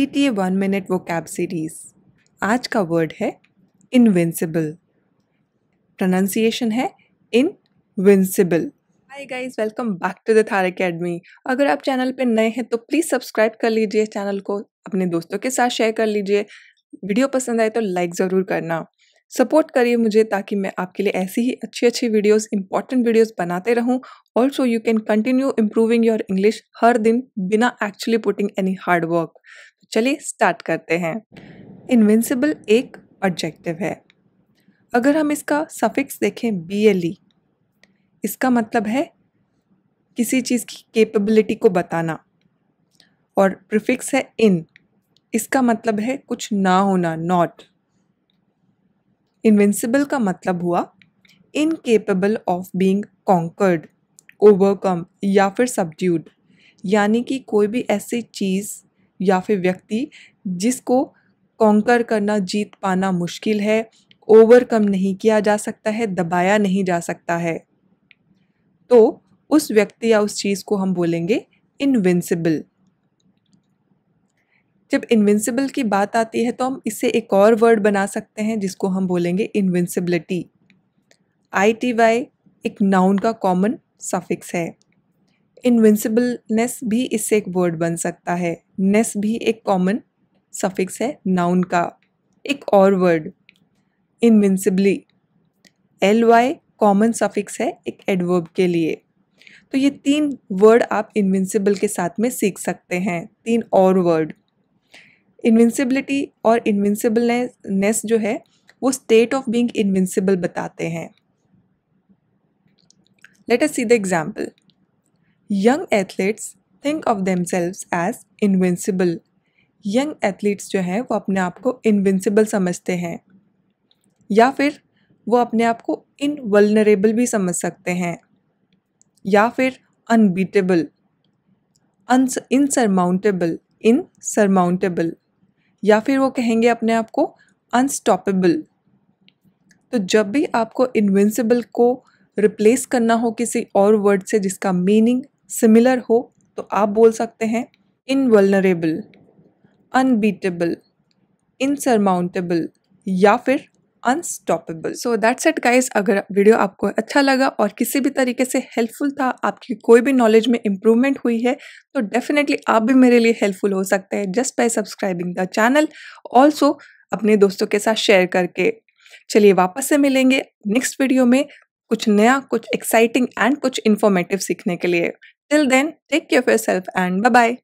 ए one minute vocab series आज का word है इनविंसिबल प्रोनाउंसिएशन है invincible hi guys welcome back to the Thar academy अगर आप चैनल पर नए हैं तो प्लीज़ सब्सक्राइब कर लीजिए चैनल को अपने दोस्तों के साथ शेयर कर लीजिए वीडियो पसंद आए तो लाइक ज़रूर करना सपोर्ट करिए मुझे ताकि मैं आपके लिए ऐसी ही अच्छी अच्छी वीडियोस इंपॉर्टेंट वीडियोस बनाते रहूं also you can continue improving your English हर दिन बिना actually putting any hard work चलिए स्टार्ट करते हैं इनविंसिबल एक ऑब्जेक्टिव है अगर हम इसका सफिक्स देखें बी एल ई इसका मतलब है किसी चीज़ की कैपेबिलिटी को बताना और प्रिफिक्स है इन इसका मतलब है कुछ ना होना नॉट इन्विंसिबल का मतलब हुआ incapable of being conquered overcome या फिर सब्ड्यूड यानी कि कोई भी ऐसी चीज़ या फिर व्यक्ति जिसको कॉन्कर करना जीत पाना मुश्किल है ओवरकम नहीं किया जा सकता है दबाया नहीं जा सकता है तो उस व्यक्ति या उस चीज़ को हम बोलेंगे इनविंसिबल जब इन्विंसिबल की बात आती है तो हम इसे एक और वर्ड बना सकते हैं जिसको हम बोलेंगे इन्विंसिबिलिटी आई टी वाई एक नाउन का कॉमन सफिक्स है इनविंसिबलनेस भी इससे एक वर्ड बन सकता है नेस भी एक कॉमन सफिक्स है नाउन का एक और word invincibly L Y common suffix है एक एडवर्ब के लिए तो ये तीन वर्ड आप इनविंसिबल के साथ में सीख सकते हैं तीन और वर्ड इनविंसिबिलिटी और इनविंसिबलनेस जो है वो स्टेट ऑफ बींग इनविंसिबल बताते हैं let us see the example young athletes think of themselves as invincible young athletes जो हैं वो अपने आप को इनविंसिबल समझते हैं या फिर वो अपने आप को इनवलनरेबल भी समझ सकते हैं या फिर अनबीटेबल इनसरमाउंटेबल इनसरमाउंटेबल या फिर वो कहेंगे अपने आप को अनस्टॉपेबल तो जब भी आपको इनविंसिबल को रिप्लेस करना हो किसी और वर्ड से जिसका मीनिंग सिमिलर हो तो आप बोल सकते हैं इनवलरेबल अनबीटेबल इनसरमाउंटेबल या फिर unstoppable so that's it guys अगर वीडियो आपको अच्छा लगा और किसी भी तरीके से हेल्पफुल था आपकी कोई भी नॉलेज में इम्प्रूवमेंट हुई है तो डेफिनेटली आप भी मेरे लिए हेल्पफुल हो सकते हैं just by subscribing the channel also अपने दोस्तों के साथ शेयर करके चलिए वापस से मिलेंगे नेक्स्ट वीडियो में कुछ नया कुछ एक्साइटिंग एंड कुछ इन्फॉर्मेटिव सीखने के लिए Till then, take care of yourself and bye bye.